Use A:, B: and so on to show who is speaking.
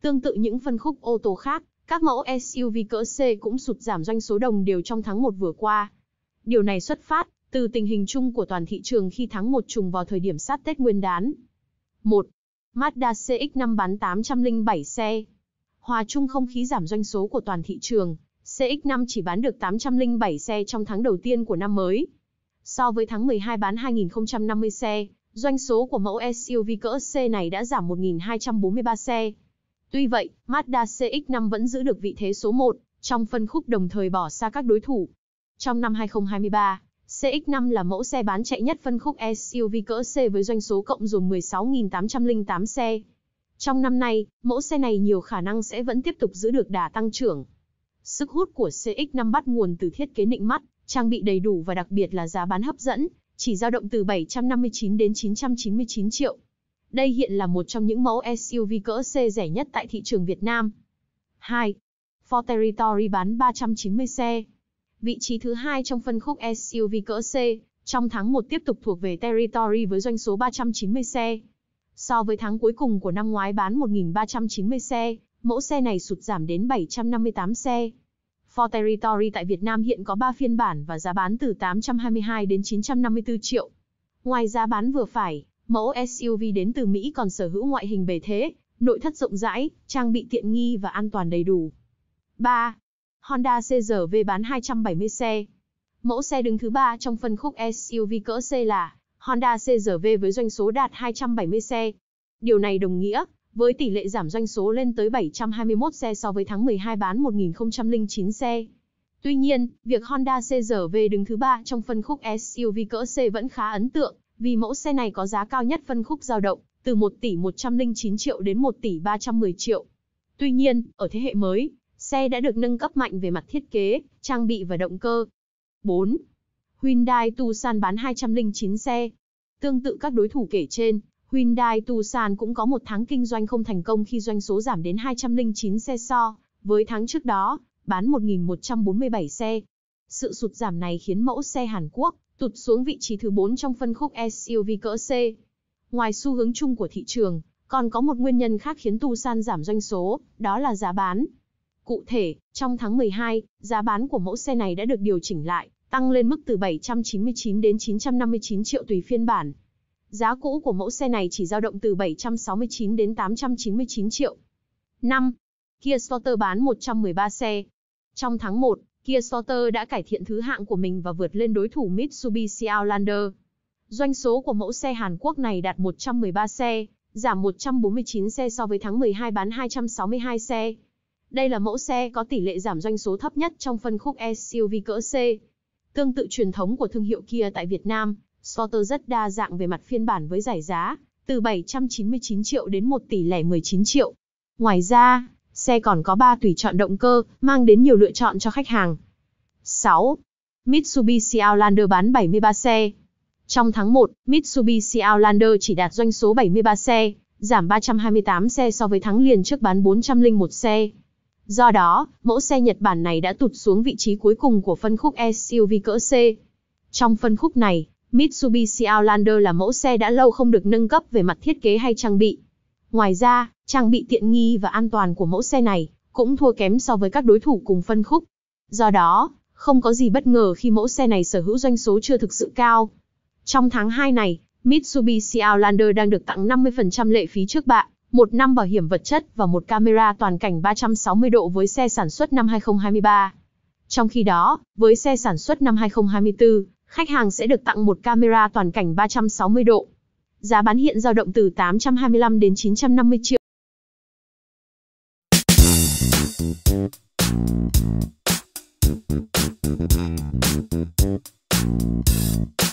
A: Tương tự những phân khúc ô tô khác, các mẫu SUV cỡ C cũng sụt giảm doanh số đồng đều trong tháng 1 vừa qua. Điều này xuất phát từ tình hình chung của toàn thị trường khi tháng 1 trùng vào thời điểm sát Tết Nguyên đán. 1. Mazda CX-5 bán 807 xe. Hòa chung không khí giảm doanh số của toàn thị trường, CX-5 chỉ bán được 807 xe trong tháng đầu tiên của năm mới. So với tháng 12 bán 2.050 xe, doanh số của mẫu SUV cỡ C này đã giảm 1.243 xe. Tuy vậy, Mazda CX-5 vẫn giữ được vị thế số 1 trong phân khúc đồng thời bỏ xa các đối thủ. Trong năm 2023, CX-5 là mẫu xe bán chạy nhất phân khúc SUV cỡ C với doanh số cộng dồn 16.808 xe. Trong năm nay, mẫu xe này nhiều khả năng sẽ vẫn tiếp tục giữ được đà tăng trưởng. Sức hút của CX-5 bắt nguồn từ thiết kế nịnh mắt, trang bị đầy đủ và đặc biệt là giá bán hấp dẫn, chỉ dao động từ 759 đến 999 triệu. Đây hiện là một trong những mẫu SUV cỡ C rẻ nhất tại thị trường Việt Nam. 2. Ford Territory bán 390 xe. Vị trí thứ hai trong phân khúc SUV cỡ C, trong tháng 1 tiếp tục thuộc về Territory với doanh số 390 xe. So với tháng cuối cùng của năm ngoái bán 1.390 xe, mẫu xe này sụt giảm đến 758 xe. Ford Territory tại Việt Nam hiện có 3 phiên bản và giá bán từ 822 đến 954 triệu. Ngoài giá bán vừa phải, Mẫu SUV đến từ Mỹ còn sở hữu ngoại hình bề thế, nội thất rộng rãi, trang bị tiện nghi và an toàn đầy đủ. 3. Honda CR-V bán 270 xe. Mẫu xe đứng thứ 3 trong phân khúc SUV cỡ C là Honda CR-V với doanh số đạt 270 xe. Điều này đồng nghĩa với tỷ lệ giảm doanh số lên tới 721 xe so với tháng 12 bán 1009 xe. Tuy nhiên, việc Honda CR-V đứng thứ 3 trong phân khúc SUV cỡ C vẫn khá ấn tượng vì mẫu xe này có giá cao nhất phân khúc giao động từ 1 tỷ 109 triệu đến 1 tỷ 310 triệu. Tuy nhiên, ở thế hệ mới, xe đã được nâng cấp mạnh về mặt thiết kế, trang bị và động cơ. 4. Hyundai Tucson bán 209 xe. Tương tự các đối thủ kể trên, Hyundai Tucson cũng có một tháng kinh doanh không thành công khi doanh số giảm đến 209 xe so với tháng trước đó, bán 1.147 xe. Sự sụt giảm này khiến mẫu xe Hàn Quốc tụt xuống vị trí thứ 4 trong phân khúc SUV cỡ C. Ngoài xu hướng chung của thị trường, còn có một nguyên nhân khác khiến Tucson giảm doanh số, đó là giá bán. Cụ thể, trong tháng 12, giá bán của mẫu xe này đã được điều chỉnh lại, tăng lên mức từ 799 đến 959 triệu tùy phiên bản. Giá cũ của mẫu xe này chỉ dao động từ 769 đến 899 triệu. 5. Kia Sporter bán 113 xe. Trong tháng 1, Kia Sorter đã cải thiện thứ hạng của mình và vượt lên đối thủ Mitsubishi Outlander. Doanh số của mẫu xe Hàn Quốc này đạt 113 xe, giảm 149 xe so với tháng 12 bán 262 xe. Đây là mẫu xe có tỷ lệ giảm doanh số thấp nhất trong phân khúc SUV cỡ C. Tương tự truyền thống của thương hiệu Kia tại Việt Nam, Sorter rất đa dạng về mặt phiên bản với giải giá từ 799 triệu đến 1 tỷ lẻ 19 triệu. Ngoài ra, Xe còn có 3 tùy chọn động cơ, mang đến nhiều lựa chọn cho khách hàng. 6. Mitsubishi Outlander bán 73 xe. Trong tháng 1, Mitsubishi Outlander chỉ đạt doanh số 73 xe, giảm 328 xe so với tháng liền trước bán 401 xe. Do đó, mẫu xe Nhật Bản này đã tụt xuống vị trí cuối cùng của phân khúc SUV cỡ C. Trong phân khúc này, Mitsubishi Outlander là mẫu xe đã lâu không được nâng cấp về mặt thiết kế hay trang bị. Ngoài ra, trang bị tiện nghi và an toàn của mẫu xe này cũng thua kém so với các đối thủ cùng phân khúc. Do đó, không có gì bất ngờ khi mẫu xe này sở hữu doanh số chưa thực sự cao. Trong tháng 2 này, Mitsubishi Outlander đang được tặng 50% lệ phí trước bạ, một năm bảo hiểm vật chất và một camera toàn cảnh 360 độ với xe sản xuất năm 2023. Trong khi đó, với xe sản xuất năm 2024, khách hàng sẽ được tặng một camera toàn cảnh 360 độ. Giá bán hiện dao động từ 825 đến 950 triệu. Thank you.